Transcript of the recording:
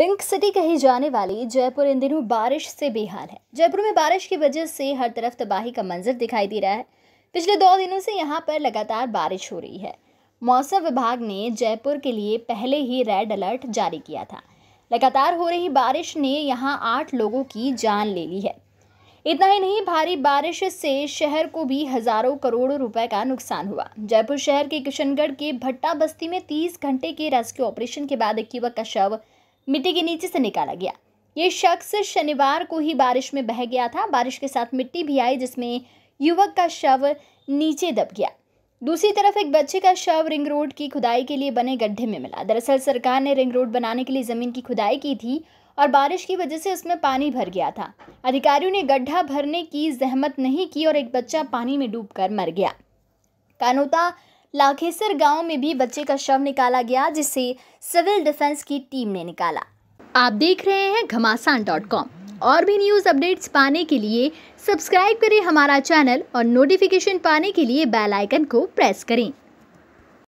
pink city कही जाने वाली जयपुर इन दिनों बारिश से बेहाल है जयपुर में बारिश की वजह से हर तरफ तबाही का मंजर दिखाई दे रहा है पिछले दो दिनों से यहाँ पर लगातार बारिश हो रही है मौसम विभाग ने जयपुर के लिए पहले ही रेड अलर्ट जारी किया था लगातार हो रही बारिश ने यहाँ आठ लोगों की जान ले ली है इतना ही नहीं भारी बारिश से शहर को भी हजारों करोड़ रुपए का नुकसान हुआ जयपुर शहर के किशनगढ़ के भट्टा बस्ती में 30 घंटे के रेस्क्यू ऑपरेशन के बाद एक युवक का शव मिट्टी के नीचे से निकाला गया ये शख्स शनिवार को ही बारिश में बह गया था बारिश के साथ मिट्टी भी आई जिसमें युवक का शव नीचे दब गया दूसरी तरफ एक बच्चे का शव रिंग रोड की खुदाई के लिए बने गड्ढे में मिला दरअसल सरकार ने रिंग रोड बनाने के लिए ज़मीन की खुदाई की थी और बारिश की वजह से उसमें पानी भर गया था अधिकारियों ने गड्ढा भरने की जहमत नहीं की और एक बच्चा पानी में डूबकर मर गया कानोता लाखेसर गांव में भी बच्चे का शव निकाला गया जिसे सिविल डिफेंस की टीम ने निकाला आप देख रहे हैं घमासान डॉट कॉम और भी न्यूज़ अपडेट्स पाने के लिए सब्सक्राइब करें हमारा चैनल और नोटिफिकेशन पाने के लिए बेल आइकन को प्रेस करें